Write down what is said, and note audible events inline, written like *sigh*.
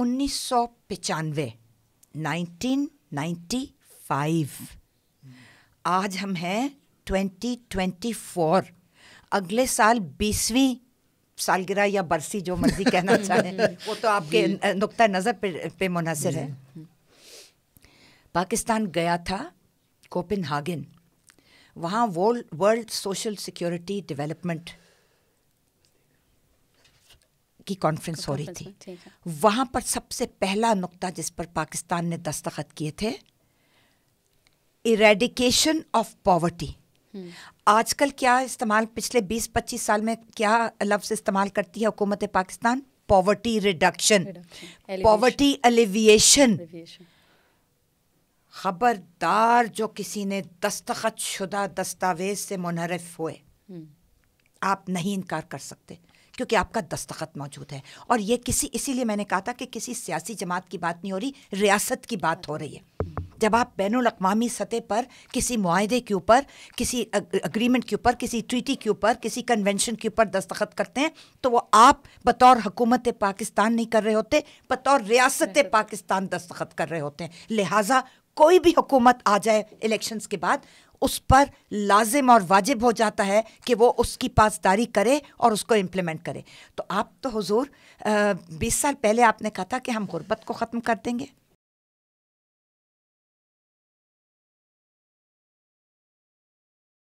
उन्नीस सौ पचानवे नाइनटीन नाइन्टी फाइव आज हम हैं ट्वेंटी ट्वेंटी फोर अगले साल बीसवीं सालगिरह या बरसी जो मर्जी कहना *laughs* चाहें वो तो आपके नुक़ नज़र पे, पे मुनसर है पाकिस्तान गया था कोपिन हागिन वहाँ वर्ल्ड सोशल सिक्योरिटी डेवलपमेंट की कॉन्फ्रेंस हो रही थी वहाँ पर सबसे पहला नुक्ता जिस पर पाकिस्तान ने दस्तखत किए थे इरेडिकेशन ऑफ पॉवर्टी आजकल क्या इस्तेमाल पिछले 20-25 साल में क्या लफ्ज़ इस्तेमाल करती है हुकूमत Pakistan poverty reduction poverty alleviation खबरदार जो किसी ने दस्तखत शुदा दस्तावेज से मुनरफ हुए हम्म। आप नहीं इनकार कर सकते क्योंकि आपका दस्तखत मौजूद है और ये किसी इसीलिए मैंने कहा था कि किसी सियासी जमात की बात नहीं हो रही रियासत की बात हो रही है जब आप बैन अवी सतह पर किसी माहदे के ऊपर किसी अग्रीमेंट के ऊपर किसी ट्रीटी के ऊपर किसी कन्वेंशन के ऊपर दस्तखत करते हैं तो वो आप बतौर हुकूमत पाकिस्तान नहीं कर रहे होते बतौर रियासत पाकिस्तान दस्तखत कर रहे होते हैं लिहाजा कोई भी हुकूमत आ जाए इलेक्शंस के बाद उस पर लाजिम और वाजिब हो जाता है कि वो उसकी पासदारी करे और उसको इम्प्लीमेंट करे तो आप तो हुजूर बीस साल पहले आपने कहा था कि हम गुर्बत को ख़त्म कर देंगे